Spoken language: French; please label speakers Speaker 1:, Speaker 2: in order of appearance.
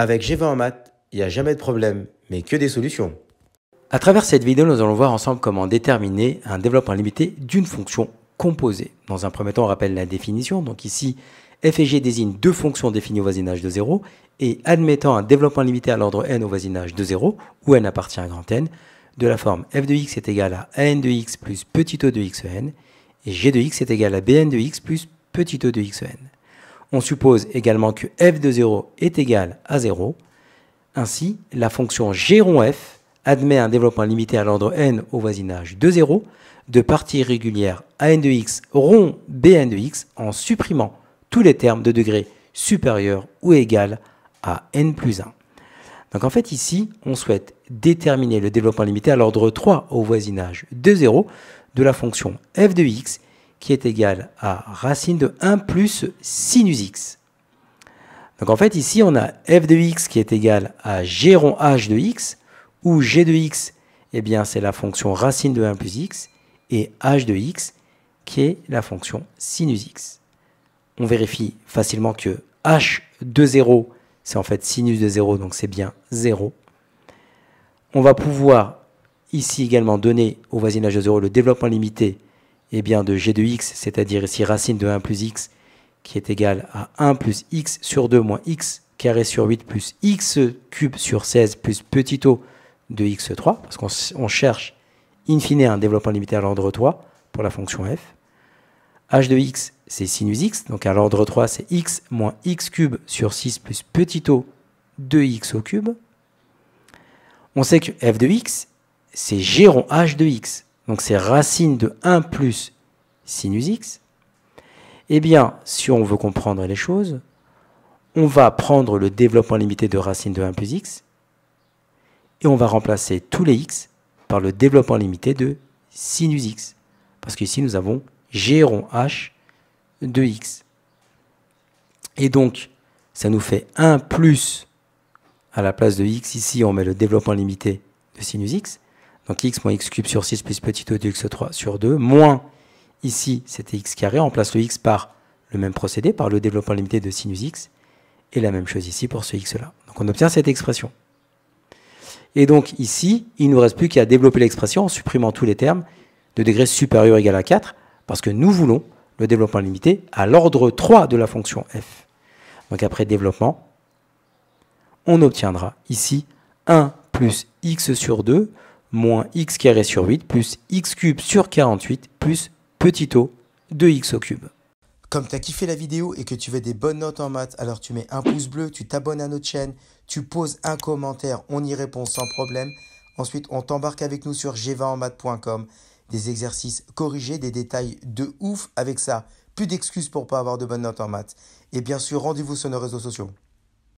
Speaker 1: Avec G20 en maths, il n'y a jamais de problème, mais que des solutions.
Speaker 2: À travers cette vidéo, nous allons voir ensemble comment déterminer un développement limité d'une fonction composée. Dans un premier temps, on rappelle la définition. Donc ici, f et g désignent deux fonctions définies au voisinage de 0 et admettant un développement limité à l'ordre n au voisinage de 0, où n appartient à grand n, de la forme f de x est égal à n de x plus petit o de e n et g de x est égal à bn de x plus petit o de e n. On suppose également que f de 0 est égal à 0. Ainsi, la fonction g rond f admet un développement limité à l'ordre n au voisinage de 0 de partie régulière a n de x rond bn de x en supprimant tous les termes de degré supérieur ou égal à n plus 1. Donc en fait ici, on souhaite déterminer le développement limité à l'ordre 3 au voisinage de 0 de la fonction f de x qui est égal à racine de 1 plus sinus x. Donc en fait, ici, on a f de x qui est égal à g rond h de x, où g de x, eh bien, c'est la fonction racine de 1 plus x, et h de x, qui est la fonction sinus x. On vérifie facilement que h de 0, c'est en fait sinus de 0, donc c'est bien 0. On va pouvoir ici également donner au voisinage de 0 le développement limité eh bien de g de x, c'est-à-dire ici racine de 1 plus x, qui est égal à 1 plus x sur 2 moins x carré sur 8 plus x cube sur 16 plus petit o de x3, parce qu'on cherche in fine un développement limité à l'ordre 3 pour la fonction f. h de x, c'est sinus x, donc à l'ordre 3, c'est x moins x cube sur 6 plus petit o de x au cube. On sait que f de x, c'est g rond h de x donc c'est racine de 1 plus sinus x, eh bien, si on veut comprendre les choses, on va prendre le développement limité de racine de 1 plus x, et on va remplacer tous les x par le développement limité de sinus x, parce qu'ici nous avons g h de x. Et donc, ça nous fait 1 plus, à la place de x ici, on met le développement limité de sinus x, donc x moins x cube sur 6 plus petit o de x3 sur 2, moins, ici c'était x carré, on remplace le x par le même procédé, par le développement limité de sinus x, et la même chose ici pour ce x-là. Donc on obtient cette expression. Et donc ici, il ne nous reste plus qu'à développer l'expression en supprimant tous les termes de degré supérieur ou égal à 4, parce que nous voulons le développement limité à l'ordre 3 de la fonction f. Donc après développement, on obtiendra ici 1 plus x sur 2 moins x carré sur 8 plus x cube sur 48 plus petit o de x au cube.
Speaker 1: Comme tu as kiffé la vidéo et que tu veux des bonnes notes en maths, alors tu
Speaker 2: mets un pouce bleu, tu t'abonnes
Speaker 1: à notre chaîne, tu poses un commentaire, on y répond sans problème. Ensuite, on t'embarque avec nous sur g20enmaths.com. Des exercices corrigés, des détails de ouf avec ça. Plus d'excuses pour pas avoir de bonnes notes en maths. Et bien sûr, rendez-vous sur nos réseaux sociaux.